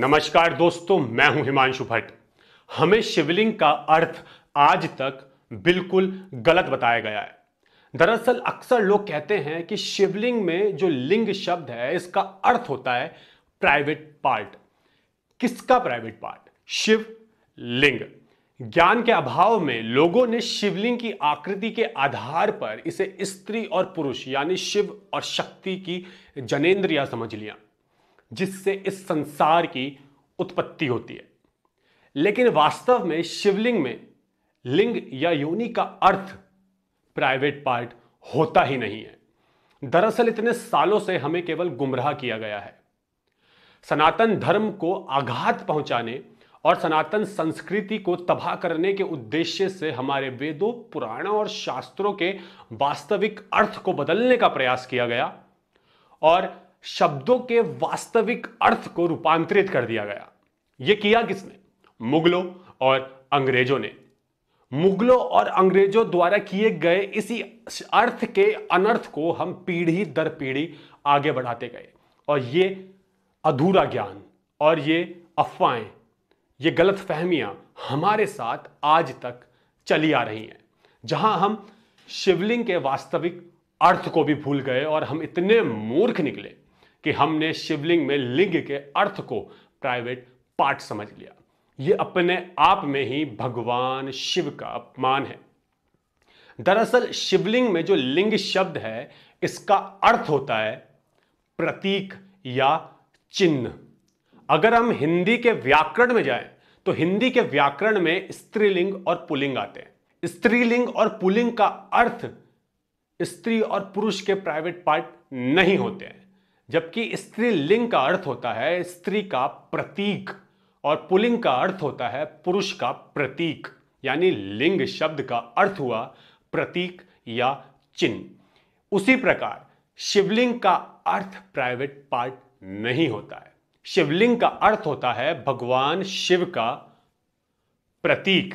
नमस्कार दोस्तों मैं हूं हिमांशु भट्ट हमें शिवलिंग का अर्थ आज तक बिल्कुल गलत बताया गया है दरअसल अक्सर लोग कहते हैं कि शिवलिंग में जो लिंग शब्द है इसका अर्थ होता है प्राइवेट पार्ट किसका प्राइवेट पार्ट शिव लिंग ज्ञान के अभाव में लोगों ने शिवलिंग की आकृति के आधार पर इसे स्त्री और पुरुष यानी शिव और शक्ति की जनेन्द्रिया समझ लिया जिससे इस संसार की उत्पत्ति होती है लेकिन वास्तव में शिवलिंग में लिंग या योनि का अर्थ प्राइवेट पार्ट होता ही नहीं है दरअसल इतने सालों से हमें केवल गुमराह किया गया है सनातन धर्म को आघात पहुंचाने और सनातन संस्कृति को तबाह करने के उद्देश्य से हमारे वेदों पुराणों और शास्त्रों के वास्तविक अर्थ को बदलने का प्रयास किया गया और शब्दों के वास्तविक अर्थ को रूपांतरित कर दिया गया यह किया किसने मुगलों और अंग्रेजों ने मुगलों और अंग्रेजों द्वारा किए गए इसी अर्थ के अनर्थ को हम पीढ़ी दर पीढ़ी आगे बढ़ाते गए और ये अधूरा ज्ञान और ये अफवाहें ये गलत फहमियाँ हमारे साथ आज तक चली आ रही हैं जहाँ हम शिवलिंग के वास्तविक अर्थ को भी भूल गए और हम इतने मूर्ख निकले कि हमने शिवलिंग में लिंग के अर्थ को प्राइवेट पार्ट समझ लिया ये अपने आप में ही भगवान शिव का अपमान है दरअसल शिवलिंग में जो लिंग शब्द है इसका अर्थ होता है प्रतीक या चिन्ह अगर हम हिंदी के व्याकरण में जाएं तो हिंदी के व्याकरण में स्त्रीलिंग और पुलिंग आते हैं स्त्रीलिंग और पुलिंग का अर्थ स्त्री और पुरुष के प्राइवेट पार्ट नहीं होते हैं जबकि स्त्रीलिंग का अर्थ होता है स्त्री का प्रतीक और पुलिंग का अर्थ होता है पुरुष का प्रतीक यानी लिंग शब्द का अर्थ हुआ प्रतीक या चिन्ह उसी प्रकार शिवलिंग का अर्थ प्राइवेट पार्ट नहीं होता है शिवलिंग का अर्थ होता है भगवान शिव का प्रतीक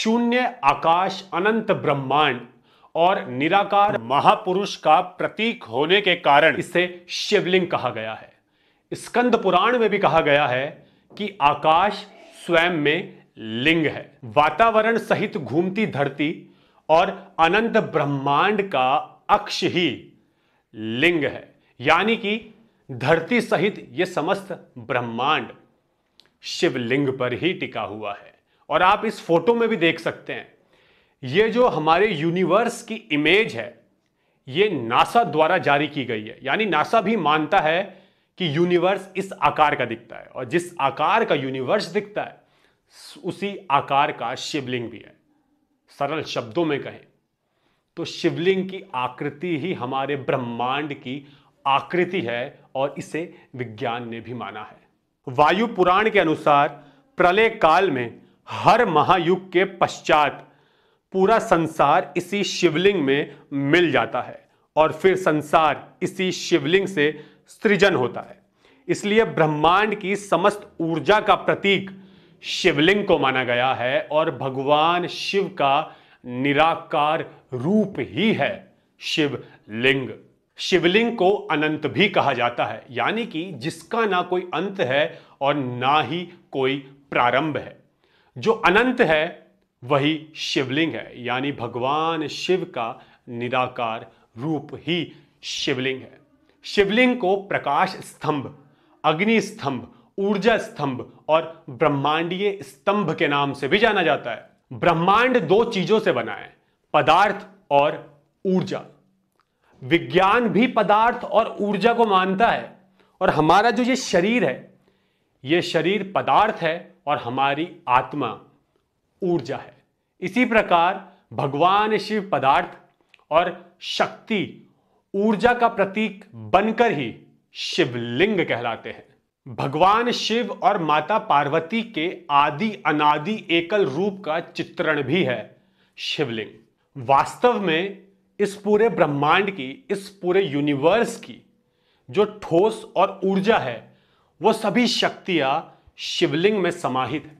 शून्य आकाश अनंत ब्रह्मांड और निराकार महापुरुष का प्रतीक होने के कारण इसे शिवलिंग कहा गया है स्कंद पुराण में भी कहा गया है कि आकाश स्वयं में लिंग है वातावरण सहित घूमती धरती और अनंत ब्रह्मांड का अक्ष ही लिंग है यानी कि धरती सहित यह समस्त ब्रह्मांड शिवलिंग पर ही टिका हुआ है और आप इस फोटो में भी देख सकते हैं ये जो हमारे यूनिवर्स की इमेज है ये नासा द्वारा जारी की गई है यानी नासा भी मानता है कि यूनिवर्स इस आकार का दिखता है और जिस आकार का यूनिवर्स दिखता है उसी आकार का शिवलिंग भी है सरल शब्दों में कहें तो शिवलिंग की आकृति ही हमारे ब्रह्मांड की आकृति है और इसे विज्ञान ने भी माना है वायु पुराण के अनुसार प्रलय काल में हर महायुग के पश्चात पूरा संसार इसी शिवलिंग में मिल जाता है और फिर संसार इसी शिवलिंग से सृजन होता है इसलिए ब्रह्मांड की समस्त ऊर्जा का प्रतीक शिवलिंग को माना गया है और भगवान शिव का निराकार रूप ही है शिवलिंग शिवलिंग को अनंत भी कहा जाता है यानी कि जिसका ना कोई अंत है और ना ही कोई प्रारंभ है जो अनंत है वही शिवलिंग है यानी भगवान शिव का निराकार रूप ही शिवलिंग है शिवलिंग को प्रकाश स्तंभ अग्नि स्तंभ ऊर्जा स्तंभ और ब्रह्मांडीय स्तंभ के नाम से भी जाना जाता है ब्रह्मांड दो चीजों से बना है पदार्थ और ऊर्जा विज्ञान भी पदार्थ और ऊर्जा को मानता है और हमारा जो ये शरीर है ये शरीर पदार्थ है और हमारी आत्मा ऊर्जा है इसी प्रकार भगवान शिव पदार्थ और शक्ति ऊर्जा का प्रतीक बनकर ही शिवलिंग कहलाते हैं भगवान शिव और माता पार्वती के आदि अनादि एकल रूप का चित्रण भी है शिवलिंग वास्तव में इस पूरे ब्रह्मांड की इस पूरे यूनिवर्स की जो ठोस और ऊर्जा है वो सभी शक्तियां शिवलिंग में समाहित है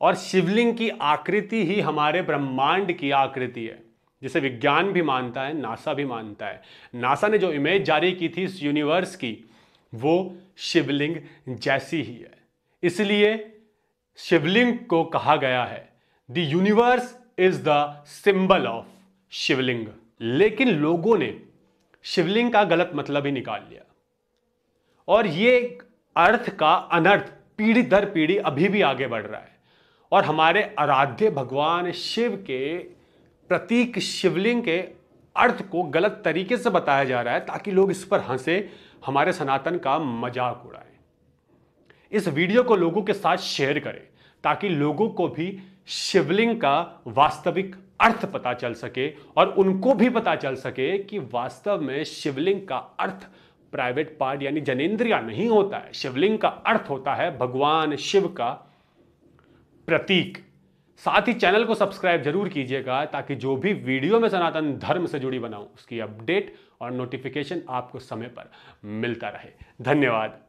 और शिवलिंग की आकृति ही हमारे ब्रह्मांड की आकृति है जिसे विज्ञान भी मानता है नासा भी मानता है नासा ने जो इमेज जारी की थी इस यूनिवर्स की वो शिवलिंग जैसी ही है इसलिए शिवलिंग को कहा गया है the universe is the symbol of Shivling लेकिन लोगों ने शिवलिंग का गलत मतलब ही निकाल लिया और ये अर्थ का अनर्थ पीढ़ी दर पीढ़ी अभी भी आगे बढ़ रहा है और हमारे आराध्य भगवान शिव के प्रतीक शिवलिंग के अर्थ को गलत तरीके से बताया जा रहा है ताकि लोग इस पर हंसे हमारे सनातन का मजाक उड़ाए इस वीडियो को लोगों के साथ शेयर करें ताकि लोगों को भी शिवलिंग का वास्तविक अर्थ पता चल सके और उनको भी पता चल सके कि वास्तव में शिवलिंग का अर्थ प्राइवेट पार्ट यानी जनेन्द्रिया नहीं होता है शिवलिंग का अर्थ होता है भगवान शिव का प्रतीक साथ ही चैनल को सब्सक्राइब जरूर कीजिएगा ताकि जो भी वीडियो में सनातन धर्म से जुड़ी बनाऊं उसकी अपडेट और नोटिफिकेशन आपको समय पर मिलता रहे धन्यवाद